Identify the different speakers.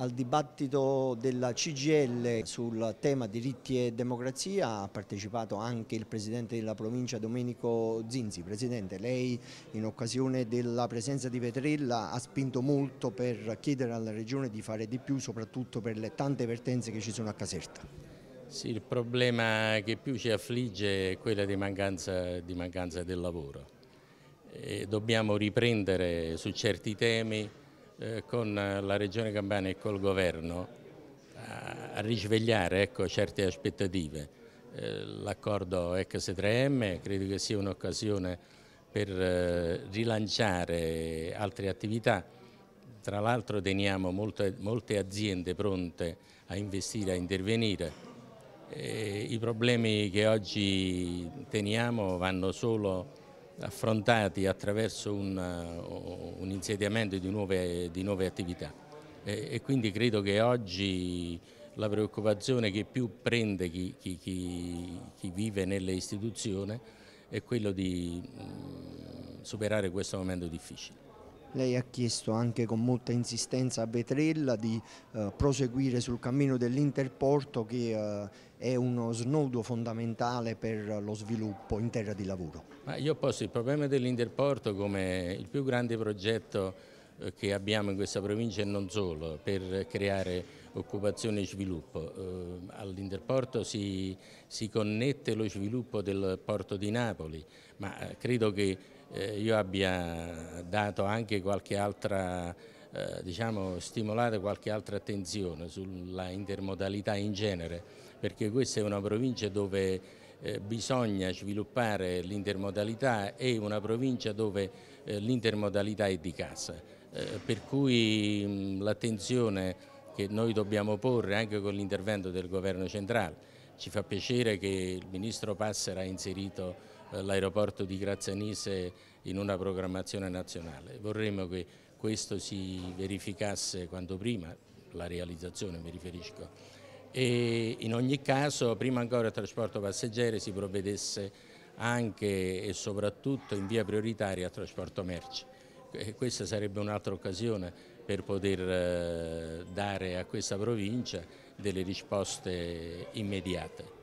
Speaker 1: al dibattito della CGL sul tema diritti e democrazia ha partecipato anche il presidente della provincia Domenico Zinzi. Presidente, lei in occasione della presenza di Petrella ha spinto molto per chiedere alla regione di fare di più, soprattutto per le tante vertenze che ci sono a Caserta.
Speaker 2: Sì, il problema che più ci affligge è quello di mancanza, di mancanza del lavoro. E dobbiamo riprendere su certi temi eh, con eh, la Regione Campania e col Governo eh, a, risvegliare ecco, certe aspettative. L'accordo x 3 m credo che sia un'occasione per rilanciare altre attività. Tra l'altro teniamo molte, molte, aziende pronte a investire, a intervenire. I problemi che oggi teniamo vanno solo affrontati attraverso un, eh, un insediamento di nuove, di nuove attività e, e, quindi credo che oggi la preoccupazione che più prende chi, chi, chi, chi vive nelle istituzioni è quello di mm, superare questo momento difficile.
Speaker 1: Lei ha chiesto anche con molta insistenza a Vetrella di eh, proseguire sul cammino dell'interporto che eh, è uno snodo fondamentale per lo sviluppo in terra di lavoro.
Speaker 2: Ma io posso il problema dell'interporto come il più grande progetto eh, che abbiamo in questa provincia e non solo per creare occupazione e sviluppo. Eh, all'interporto si, si, connette lo sviluppo del porto di Napoli, ma eh, credo che eh, io abbia dato anche qualche altra, eh, diciamo, stimolato qualche altra attenzione sulla intermodalità in genere, perché questa è una provincia dove bisogna sviluppare l'intermodalità e una provincia dove l'intermodalità è di casa, per cui l'attenzione che noi dobbiamo porre anche con l'intervento del governo centrale. Ci fa piacere che il ministro Passera ha inserito eh, l'aeroporto di Grazianise in una programmazione nazionale. Vorremmo che questo si verificasse quanto prima, la realizzazione mi riferisco, e in ogni caso prima ancora il trasporto passeggeri si provvedesse anche e soprattutto in via prioritaria al trasporto merci. Questa sarebbe un'altra occasione per poter eh, dare a questa provincia delle risposte immediate.